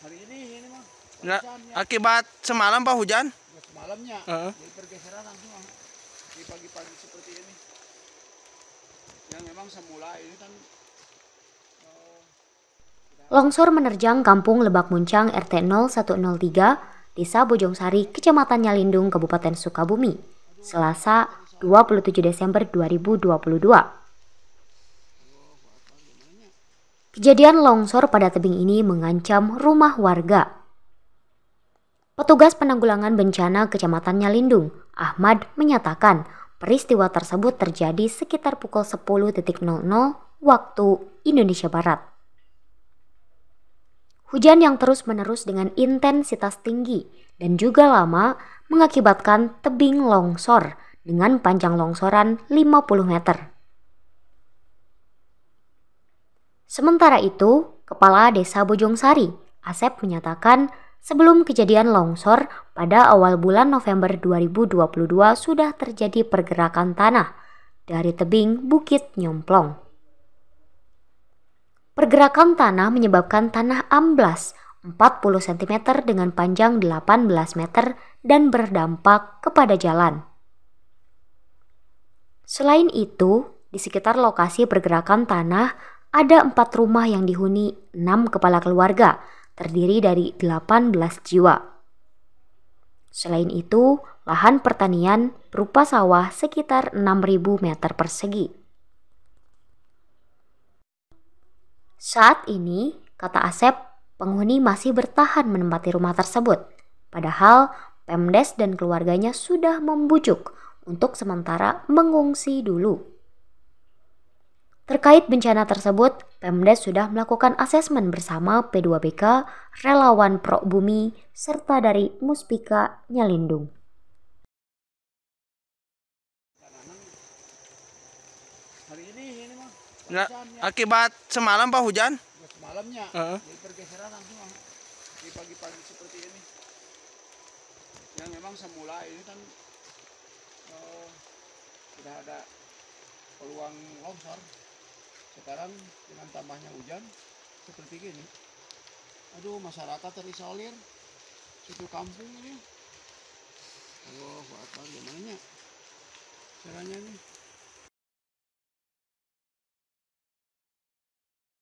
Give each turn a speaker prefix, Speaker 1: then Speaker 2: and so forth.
Speaker 1: Hari ini ini mah. akibat semalam Pak hujan? Ya, semalamnya. Uh -huh. Jadi pergeseran langsung di pagi-pagi seperti ini. Yang memang semula ini kan
Speaker 2: eh, Longsor menerjang kampung Lebak Muncang RT 0103, Desa Bojongsari, Kecamatan Nyalindung, Kabupaten Sukabumi, Selasa 27 Desember 2022. Kejadian longsor pada tebing ini mengancam rumah warga. Petugas penanggulangan bencana Kecamatan Nyalindung, Ahmad, menyatakan peristiwa tersebut terjadi sekitar pukul 10.00 waktu Indonesia Barat. Hujan yang terus-menerus dengan intensitas tinggi dan juga lama mengakibatkan tebing longsor dengan panjang longsoran 50 meter. Sementara itu, Kepala Desa Bojongsari, Asep menyatakan sebelum kejadian longsor pada awal bulan November 2022 sudah terjadi pergerakan tanah dari tebing Bukit Nyomplong. Pergerakan tanah menyebabkan tanah amblas 40 cm dengan panjang 18 meter dan berdampak kepada jalan. Selain itu, di sekitar lokasi pergerakan tanah ada empat rumah yang dihuni enam kepala keluarga, terdiri dari 18 jiwa. Selain itu, lahan pertanian berupa sawah sekitar 6.000 meter persegi. Saat ini, kata Asep, penghuni masih bertahan menempati rumah tersebut. Padahal, Pemdes dan keluarganya sudah membujuk untuk sementara mengungsi dulu. Terkait bencana tersebut, Pemda sudah melakukan asesmen bersama P2BK, relawan Pro Bumi, serta dari Muspika
Speaker 1: Nyalindung. Hari ini, ini mah, nah, akibat semalam Pak hujan? Ya, semalamnya, uh -huh. pergeseran langsung di pagi-pagi seperti ini. Yang memang semula ini kan uh, eh, sudah ada peluang longsor sekarang dengan tambahnya hujan seperti ini, aduh masyarakat terisolir situ kampung ini Allah, Akbar, gimana caranya nih